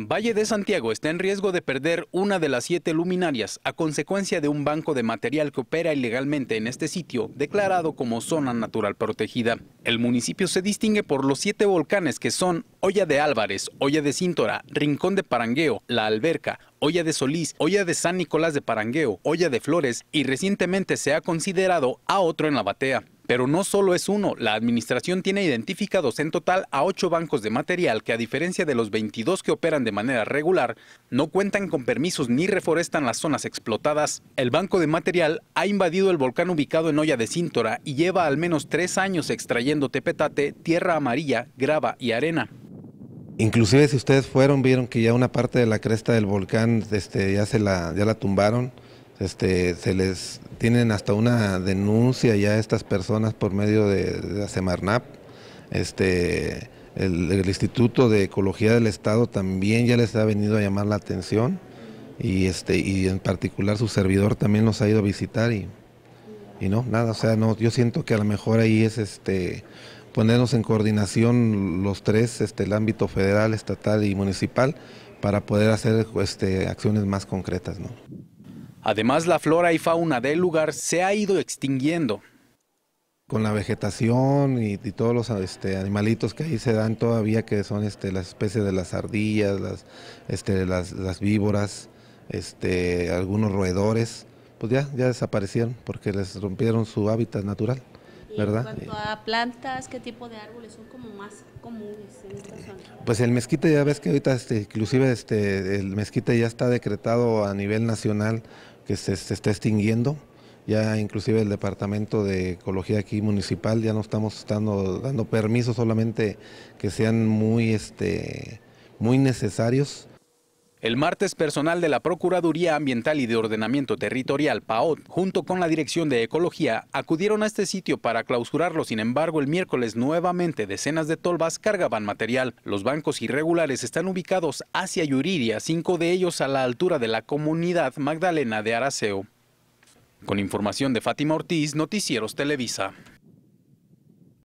Valle de Santiago está en riesgo de perder una de las siete luminarias a consecuencia de un banco de material que opera ilegalmente en este sitio, declarado como zona natural protegida. El municipio se distingue por los siete volcanes que son Olla de Álvarez, Olla de Cíntora, Rincón de Parangueo, La Alberca, Olla de Solís, Olla de San Nicolás de Parangueo, Olla de Flores y recientemente se ha considerado a otro en la batea. Pero no solo es uno, la administración tiene identificados en total a ocho bancos de material que a diferencia de los 22 que operan de manera regular, no cuentan con permisos ni reforestan las zonas explotadas. El banco de material ha invadido el volcán ubicado en Olla de Cíntora y lleva al menos tres años extrayendo tepetate, tierra amarilla, grava y arena. Inclusive si ustedes fueron, vieron que ya una parte de la cresta del volcán este, ya, se la, ya la tumbaron este, se les tienen hasta una denuncia ya a estas personas por medio de, la Semarnap, este, el, Instituto de Ecología del Estado también ya les ha venido a llamar la atención y, este, en particular su servidor también nos ha ido a visitar y, no, nada, o sea, yo siento que a lo mejor ahí es ponernos en coordinación los tres, el ámbito federal, estatal y municipal, para poder hacer acciones más concretas. Además, la flora y fauna del lugar se ha ido extinguiendo. Con la vegetación y, todos los este, animalitos que ahí se dan todavía, que son este, las especies de las ardillas, las, este, víboras, este, algunos roedores, pues ya, ya desaparecieron porque les rompieron su hábitat natural. ¿verdad? En cuanto a plantas, ¿qué tipo de árboles son como más comunes Pues el mezquite ya ves que ahorita este, inclusive este, el mezquite ya está decretado a nivel nacional que se, está extinguiendo. Ya inclusive el Departamento de Ecología aquí municipal ya no estamos dando, dando permisos solamente que sean muy, este, muy necesarios el martes, personal de la Procuraduría Ambiental y de Ordenamiento Territorial, PAOT, junto con la Dirección de Ecología, acudieron a este sitio para clausurarlo. Sin embargo, el miércoles nuevamente decenas de tolvas cargaban material. Los bancos irregulares están ubicados hacia Yuriria, cinco de ellos a la altura de la comunidad Magdalena de Araceo. Con información de Fátima Ortiz, Noticieros Televisa.